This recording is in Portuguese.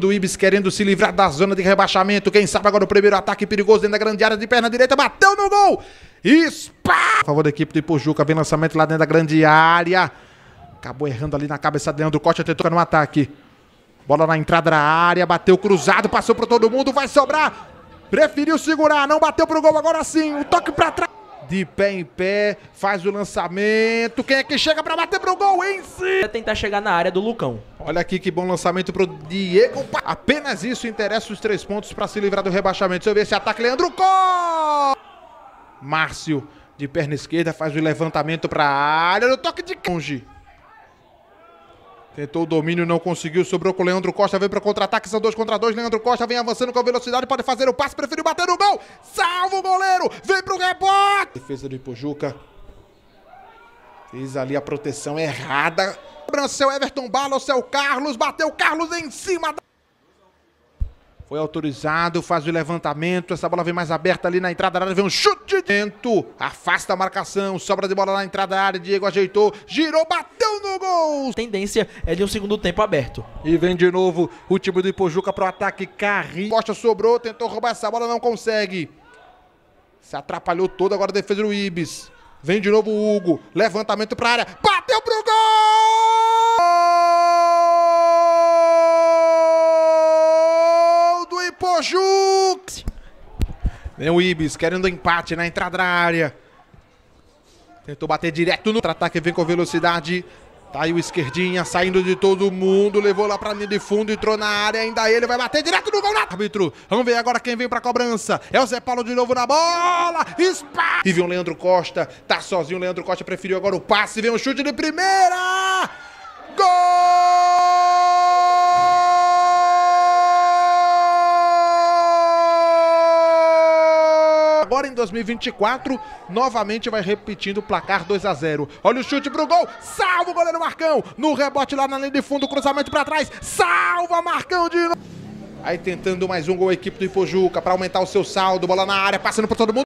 do Ibis querendo se livrar da zona de rebaixamento. Quem sabe agora o primeiro ataque perigoso dentro da grande área de perna direita. Bateu no gol! Spa! A favor da equipe do Ipujuca. Vem lançamento lá dentro da grande área. Acabou errando ali na cabeça de Leandro Costa. Tentou no ataque. Bola na entrada da área. Bateu cruzado. Passou para todo mundo. Vai sobrar. Preferiu segurar. Não bateu pro gol agora sim. O um toque para trás de pé em pé, faz o lançamento. Quem é que chega para bater pro gol em si? Vai tentar chegar na área do Lucão. Olha aqui que bom lançamento pro Diego. Apenas isso interessa os três pontos para se livrar do rebaixamento. Se eu ver esse ataque, Leandro Gol! Márcio de perna esquerda faz o levantamento para a área, no toque de longe. Tentou o domínio, não conseguiu. Sobrou com o Leandro Costa. Vem para contra-ataque. São dois contra dois. Leandro Costa vem avançando com velocidade. Pode fazer o passe. Preferiu bater no gol. Salvo o goleiro. Vem para o rebote. Defesa do Ipojuca. Fez ali a proteção errada. Cobrança é o Everton Bala, o seu Carlos. Bateu Carlos em cima da. Foi autorizado, faz o levantamento. Essa bola vem mais aberta ali na entrada da área. Vem um chute dentro. Afasta a marcação. Sobra de bola na entrada da área. Diego ajeitou. Girou, bateu no gol. tendência é de um segundo tempo aberto. E vem de novo o time do Ipojuca o ataque. Carri. Costa sobrou, tentou roubar essa bola, não consegue. Se atrapalhou todo agora a defesa do Ibis. Vem de novo o Hugo. Levantamento a área. Bateu pro gol! Alô, Jux! Vem o Ibis querendo empate na entrada da área. Tentou bater direto no ataque, vem com velocidade. Tá aí o esquerdinha saindo de todo mundo, levou lá pra linha de fundo, entrou na área, ainda ele vai bater direto no gol, né? árbitro. Vamos ver agora quem vem pra cobrança. É o Zé Paulo de novo na bola. Spa! E vem o Leandro Costa, tá sozinho o Leandro Costa, preferiu agora o passe, vem o um chute de primeira! agora em 2024 novamente vai repetindo o placar 2 a 0. Olha o chute pro gol, salva o goleiro Marcão, no rebote lá na linha de fundo, cruzamento para trás, salva Marcão de Aí tentando mais um gol a equipe do Ipojuca para aumentar o seu saldo, bola na área, passando para todo mundo.